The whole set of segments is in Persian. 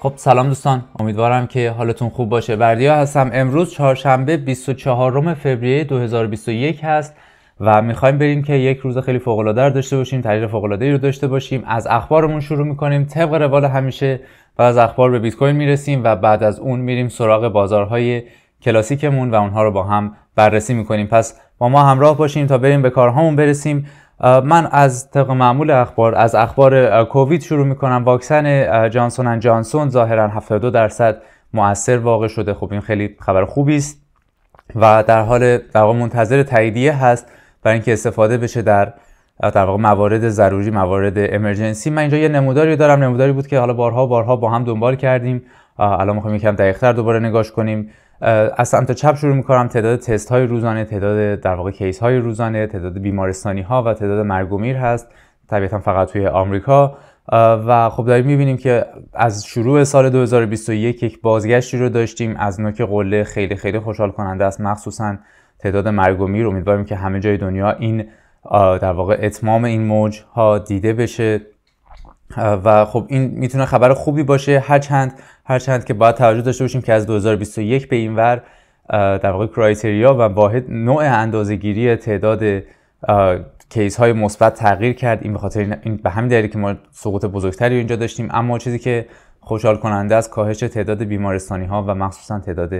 خب سلام دوستان امیدوارم که حالتون خوب باشه بردیا هستم امروز چهارشنبه 24 فوریه 2021 هست و میخوایم بریم که یک روز خیلی فوق العاده رو داشته باشیم تحلیل فوق العاده رو داشته باشیم از اخبارمون شروع میکنیم طبق روال همیشه و از اخبار به بیت کوین میرسیم و بعد از اون میریم سراغ بازارهای کلاسیکمون و اونها رو با هم بررسی میکنیم پس با ما همراه باشیم تا بریم به کارهامون برسیم من از طبق معمول اخبار از اخبار کووید شروع کنم واکسن جانسون ان جانسون ظاهرا 72 درصد مؤثر واقع شده خب این خیلی خبر خوبی است و در حال در منتظر تاییدیه هست برای اینکه استفاده بشه در در واقع موارد ضروری موارد امرجنسی من اینجا یه نموداری دارم نموداری بود که حالا بارها بارها با هم دنبال کردیم الان میخوایم یکم دقیقتر دوباره نگاش کنیم از سمت چپ شروع میکنم تعداد تست های روزانه تعداد در واقع کیس های روزانه تعداد بیمارستانی ها و تعداد مرگ و میر هست طبیعتا فقط توی آمریکا و خب داریم میبینیم که از شروع سال 2021 یک بازگشتی رو داشتیم از نوک قله خیلی خیلی خوشحال کننده است مخصوصا تعداد مرگومیر امیدواریم که همه جای دنیا این در واقع اتمام این موج ها دیده بشه و خب این میتونه خبر خوبی باشه هرچند هرچند که باید توجه داشته باشیم که از 2021 به این ور در واقع کرایتریا و واحد نوع اندازهگیری تعداد کیس های مثبت تغییر کرد این به خاطر این به همین دلیل که ما سقوط بزرگتری اینجا داشتیم اما چیزی که خوشحال کننده از کاهش تعداد بیمارستانی ها و مخصوصا تعداد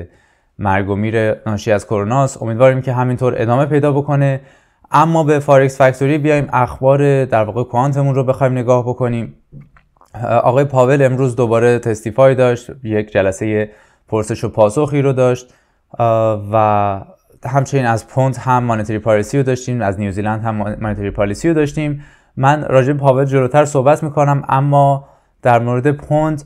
مرگ و میر ناشی از کرونا است امیدواریم که همینطور ادامه پیدا بکنه اما به فارکس فکتوری بیایم اخبار در واقع کوانتمون رو بخوایم نگاه بکنیم آقای پاول امروز دوباره تستیفای داشت یک جلسه پرسش و پاسخی رو داشت و همچنین از پوند هم مانیتری پالیسی رو داشتیم از نیوزیلند هم مانیتری پالیسی رو داشتیم من راجع پاول جلوتر صحبت میکنم اما در مورد پوند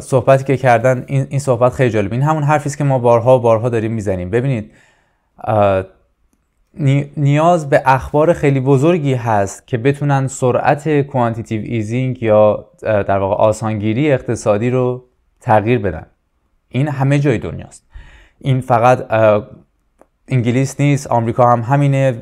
صحبتی که کردن این صحبت خیلی جالب این همون حرفی است که ما بارها بارها داریم میزنیم ببینید نیاز به اخبار خیلی بزرگی هست که بتونن سرعت کوانتیتیو ایزینگ یا در واقع آسانگیری اقتصادی رو تغییر بدن این همه جای دنیاست این فقط انگلیس نیست آمریکا هم همینه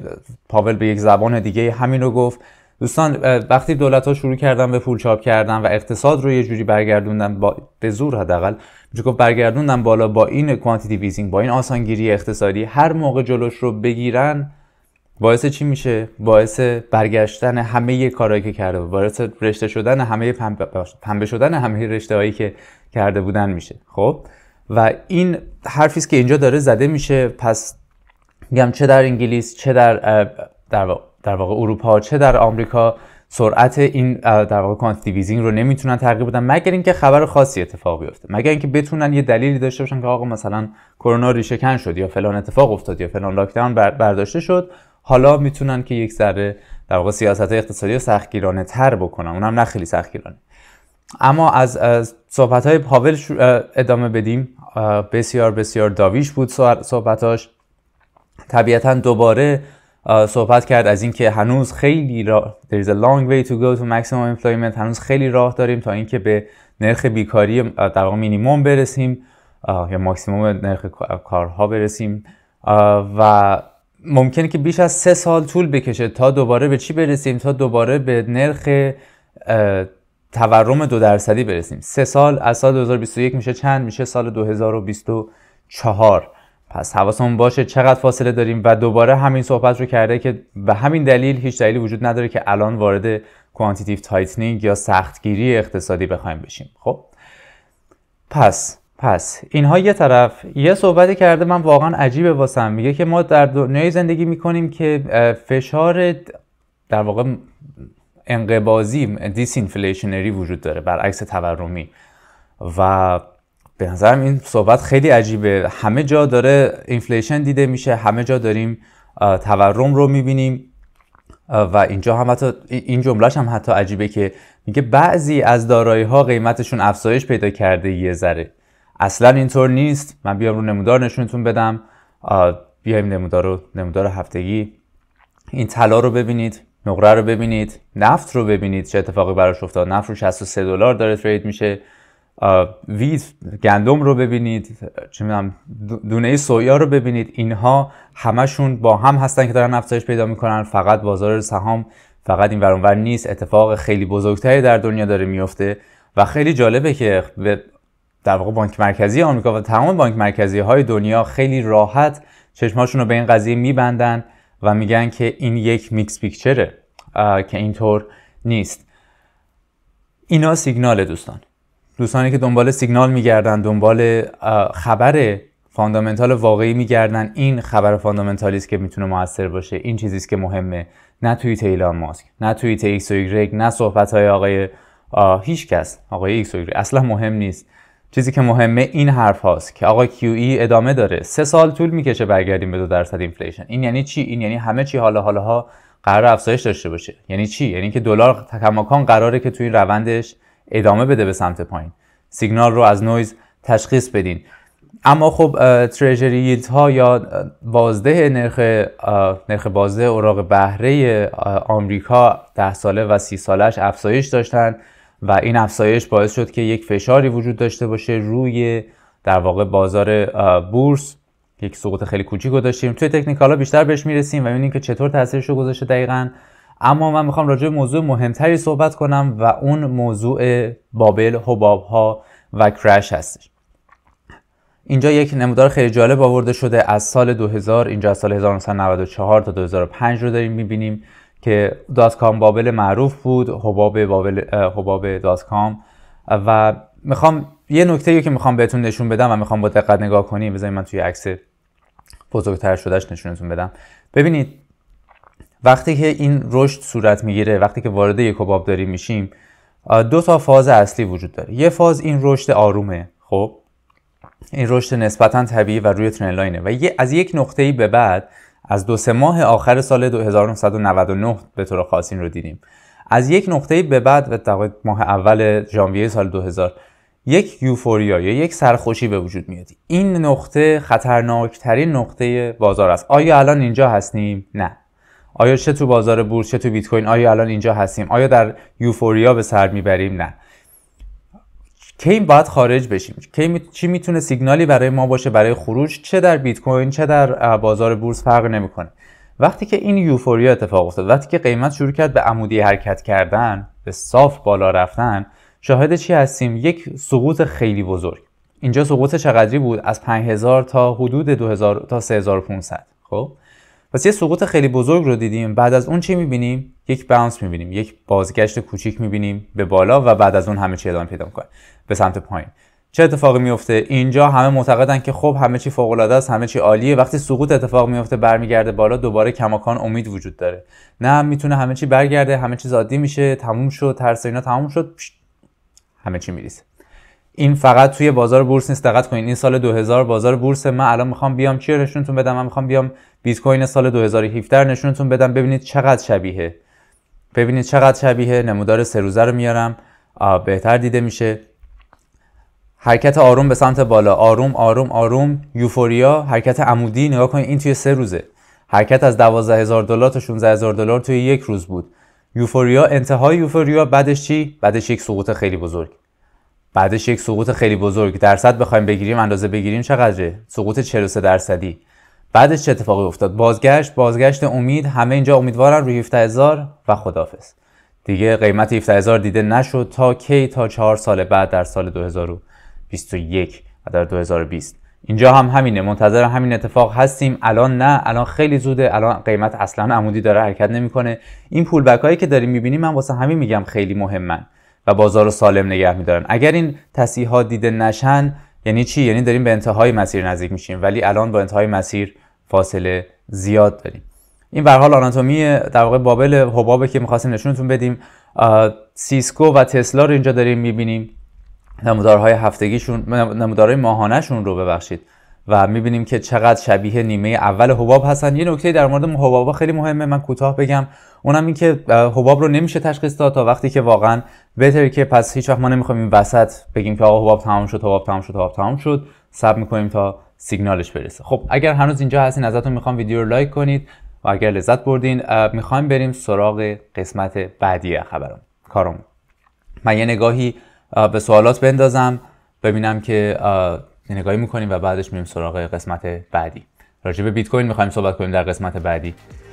پاول به یک زبان دیگه همین رو گفت دوستان وقتی دولت ها شروع کردن به پول چاپ کردن و اقتصاد رو یه جوری برگردوندن با... به زور حداقل میشه گفت برگردوندن بالا با این کوانتیتی ویزینگ با این آسانگیری اقتصادی هر موقع جلوش رو بگیرن باعث چی میشه باعث برگشتن همه کارهایی که کرده بود باعث رشته شدن همه پنبه, پنبه شدن همه رشته هایی که کرده بودن میشه خب و این حرفی که اینجا داره زده میشه پس میگم چه در انگلیس چه در در واقع در واقع اروپا چه در آمریکا سرعت این در واقع کانتیویزینگ رو نمیتونن تغییر بدن مگر اینکه خبر خاصی اتفاق بیفته مگر اینکه بتونن یه دلیلی داشته باشن که آقا مثلا کرونا ریشهکن شد یا فلان اتفاق افتاد یا فلان لاکداون برداشته شد حالا میتونن که یک ذره در واقع سیاست اقتصادی رو سختگیرانه تر بکنن اونم نه خیلی سختگیرانه اما از, از صحبت های پاول ادامه بدیم بسیار بسیار داویش بود صحبتاش طبیعتا دوباره صحبت کرد از اینکه هنوز خیلی راه there is a long way to go to maximum employment هنوز خیلی راه داریم تا اینکه به نرخ بیکاری در واقع مینیمم برسیم یا ماکسیموم نرخ کارها برسیم و ممکنه که بیش از سه سال طول بکشه تا دوباره به چی برسیم تا دوباره به نرخ تورم دو درصدی برسیم سه سال از سال 2021 میشه چند میشه سال 2024 پس حواسمون باشه چقدر فاصله داریم و دوباره همین صحبت رو کرده که به همین دلیل هیچ دلیلی وجود نداره که الان وارد کوانتیتیو تایتنینگ یا سختگیری اقتصادی بخوایم بشیم خب پس پس اینها یه طرف یه صحبتی کرده من واقعا عجیبه واسم میگه که ما در دنیای زندگی میکنیم که فشار در واقع انقبازی دیسینفلیشنری وجود داره برعکس تورمی و به نظرم این صحبت خیلی عجیبه همه جا داره اینفلیشن دیده میشه همه جا داریم تورم رو میبینیم و اینجا هم حتی این جملهش هم حتی عجیبه که میگه بعضی از دارایی ها قیمتشون افزایش پیدا کرده یه ذره اصلا اینطور نیست من بیام رو نمودار نشونتون بدم بیایم نمودار رو نمودار هفتگی این طلا رو ببینید نقره رو ببینید نفت رو ببینید چه اتفاقی براش افتاد نفت رو 63 دلار داره ترید میشه ویز گندم رو ببینید چه میدونم دونه سویا رو ببینید اینها همشون با هم هستن که دارن افزایش پیدا میکنن فقط بازار سهام فقط این ورانور نیست اتفاق خیلی بزرگتری در دنیا داره میفته و خیلی جالبه که به در واقع بانک مرکزی آمریکا و تمام بانک مرکزی های دنیا خیلی راحت چشماشون رو به این قضیه میبندن و میگن که این یک میکس پیکچره که اینطور نیست اینا سیگنال دوستان دوستانی که دنبال سیگنال میگردن دنبال خبر فاندامنتال واقعی میگردن این خبر فاندامنتالی است که میتونه موثر باشه این چیزی است که مهمه نه توی تیلان ماسک نه توی ایکس و ایگرگ نه صحبت های آقای هیچ کس آقای ایکس و ایگرگ اصلا مهم نیست چیزی که مهمه این حرف هاست که آقای کیو ای ادامه داره سه سال طول میکشه برگردیم به دو درصد اینفلیشن این یعنی چی این یعنی همه چی حالا ها قرار افزایش داشته باشه یعنی چی یعنی که دلار تکماکان قراره که توی روندش ادامه بده به سمت پایین سیگنال رو از نویز تشخیص بدین اما خب تریجری ییلد ها یا بازده نرخ نرخ بازده اوراق بهره آمریکا ده ساله و سی سالش افزایش داشتن و این افزایش باعث شد که یک فشاری وجود داشته باشه روی در واقع بازار بورس یک سقوط خیلی کوچیک رو داشتیم توی تکنیکالا بیشتر بهش میرسیم و ببینیم که چطور تاثیرش رو گذاشته دقیقا اما من میخوام راجع موضوع مهمتری صحبت کنم و اون موضوع بابل، حباب ها و کرش هستش اینجا یک نمودار خیلی جالب آورده شده از سال 2000 اینجا از سال 1994 تا 2005 رو داریم میبینیم که دات بابل معروف بود حباب بابل حباب دات و میخوام یه نکته که میخوام بهتون نشون بدم و میخوام با دقت نگاه کنیم بذارید من توی عکس بزرگتر شدهش نشونتون بدم ببینید وقتی که این رشد صورت میگیره وقتی که وارد یک کباب داری میشیم دو تا فاز اصلی وجود داره یه فاز این رشد آرومه خب این رشد نسبتا طبیعی و روی ترن و یه از یک نقطه به بعد از دو سه ماه آخر سال 1999 به طور خاص این رو دیدیم از یک نقطه به بعد و ماه اول ژانویه سال 2000 یک یوفوریا یا یک سرخوشی به وجود میاد این نقطه خطرناکترین نقطه بازار است آیا الان اینجا هستیم نه آیا چه تو بازار بورس چه تو بیت کوین آیا الان اینجا هستیم آیا در یوفوریا به سر میبریم نه کی باید خارج بشیم کی چی میتونه سیگنالی برای ما باشه برای خروج چه در بیت کوین چه در بازار بورس فرق نمیکنه وقتی که این یوفوریا اتفاق افتاد وقتی که قیمت شروع کرد به عمودی حرکت کردن به صاف بالا رفتن شاهد چی هستیم یک سقوط خیلی بزرگ اینجا سقوط چقدری بود از 5000 تا حدود 2000 تا 3500 خب پس یه سقوط خیلی بزرگ رو دیدیم بعد از اون چی میبینیم یک باونس میبینیم یک بازگشت کوچیک میبینیم به بالا و بعد از اون همه چی ادامه پیدا میکنه به سمت پایین چه اتفاقی میفته اینجا همه معتقدن که خب همه چی فوق العاده است همه چی عالیه وقتی سقوط اتفاق میفته برمیگرده بالا دوباره کماکان امید وجود داره نه میتونه همه چی برگرده همه چیز عادی میشه تموم شد ترس اینا تموم شد پشت. همه چی میریزه این فقط توی بازار بورس نیست دقت کنین این سال 2000 بازار بورس من الان میخوام بیام چی نشونتون بدم من میخوام بیام بیت کوین سال 2017 نشونتون بدم ببینید چقدر شبیه ببینید چقدر شبیه نمودار سه روزه رو میارم بهتر دیده میشه حرکت آروم به سمت بالا آروم آروم آروم یوفوریا حرکت عمودی نگاه کنید این توی سه روزه حرکت از 12000 دلار تا 16000 دلار توی یک روز بود یوفوریا انتهای یوفوریا بعدش چی بعدش یک سقوط خیلی بزرگ بعدش یک سقوط خیلی بزرگ درصد بخوایم بگیریم اندازه بگیریم چقدره سقوط 43 درصدی بعدش چه اتفاقی افتاد بازگشت بازگشت امید همه اینجا امیدوارن روی 17000 و خدافظ دیگه قیمت 17000 دیده نشد تا کی تا چهار سال بعد در سال 2021 و در 2020 اینجا هم همینه منتظر همین اتفاق هستیم الان نه الان خیلی زوده الان قیمت اصلا عمودی داره حرکت نمیکنه این پول که داریم میبینیم من واسه همین میگم خیلی مهمن و بازار رو سالم نگه میدارن اگر این تصحیحات دیده نشن یعنی چی یعنی داریم به انتهای مسیر نزدیک میشیم ولی الان با انتهای مسیر فاصله زیاد داریم این به حال آناتومی در واقع بابل حبابه که میخواستیم نشونتون بدیم سیسکو و تسلا رو اینجا داریم میبینیم نمودارهای هفتگیشون نمودارهای ماهانهشون رو ببخشید و میبینیم که چقدر شبیه نیمه اول حباب هستن یه نکته در مورد حبابا خیلی مهمه من کوتاه بگم اونم این که حباب رو نمیشه تشخیص داد تا وقتی که واقعا بهتری که پس هیچ وقت ما نمیخوایم این وسط بگیم که آقا حباب تمام شد حباب تمام شد حباب تمام شد سب میکنیم تا سیگنالش برسه خب اگر هنوز اینجا هستین ازتون میخوام ویدیو رو لایک کنید و اگر لذت بردین میخوایم بریم سراغ قسمت بعدی خبرم کارم من یه نگاهی به سوالات بندازم ببینم که نگاهی میکنیم و بعدش میریم سراغ قسمت بعدی راجع به بیت کوین میخوایم صحبت کنیم در قسمت بعدی